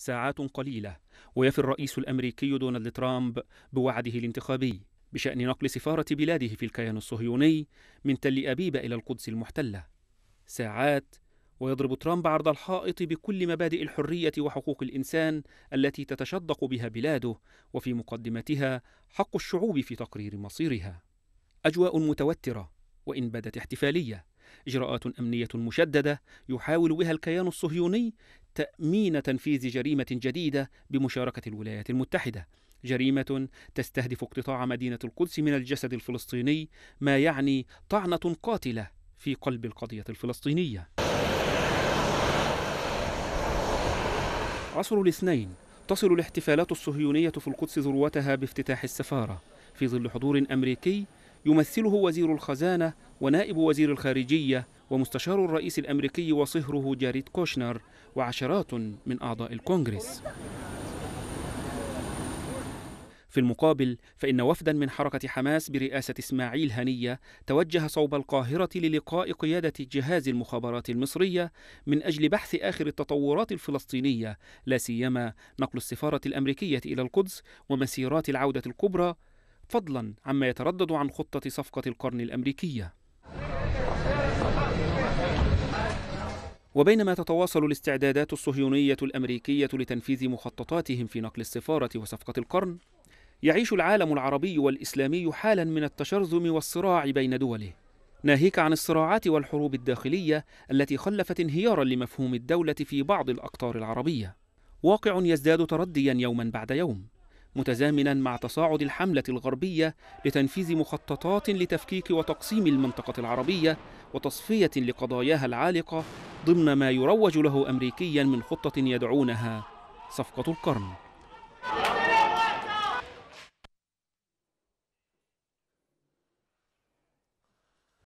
ساعات قليلة ويفي الرئيس الأمريكي دونالد ترامب بوعده الانتخابي بشأن نقل سفارة بلاده في الكيان الصهيوني من تل أبيب إلى القدس المحتلة ساعات ويضرب ترامب عرض الحائط بكل مبادئ الحرية وحقوق الإنسان التي تتشدق بها بلاده وفي مقدمتها حق الشعوب في تقرير مصيرها أجواء متوترة وإن بدت احتفالية إجراءات أمنية مشددة يحاول بها الكيان الصهيوني تأمين تنفيذ جريمة جديدة بمشاركة الولايات المتحدة جريمة تستهدف اقتطاع مدينة القدس من الجسد الفلسطيني ما يعني طعنة قاتلة في قلب القضية الفلسطينية عصر الاثنين تصل الاحتفالات الصهيونية في القدس ذروتها بافتتاح السفارة في ظل حضور أمريكي يمثله وزير الخزانة ونائب وزير الخارجية ومستشار الرئيس الأمريكي وصهره جاريد كوشنر وعشرات من أعضاء الكونغرس في المقابل فإن وفدا من حركة حماس برئاسة إسماعيل هنية توجه صوب القاهرة للقاء قيادة جهاز المخابرات المصرية من أجل بحث آخر التطورات الفلسطينية لا سيما نقل السفارة الأمريكية إلى القدس ومسيرات العودة الكبرى فضلا عما يتردد عن خطة صفقة القرن الأمريكية وبينما تتواصل الاستعدادات الصهيونية الأمريكية لتنفيذ مخططاتهم في نقل السفارة وصفقة القرن يعيش العالم العربي والإسلامي حالا من التشرذم والصراع بين دوله ناهيك عن الصراعات والحروب الداخلية التي خلفت انهيارا لمفهوم الدولة في بعض الأقطار العربية واقع يزداد ترديا يوما بعد يوم متزامنا مع تصاعد الحملة الغربية لتنفيذ مخططات لتفكيك وتقسيم المنطقة العربية وتصفية لقضاياها العالقة ضمن ما يروج له أمريكيا من خطة يدعونها صفقة القرن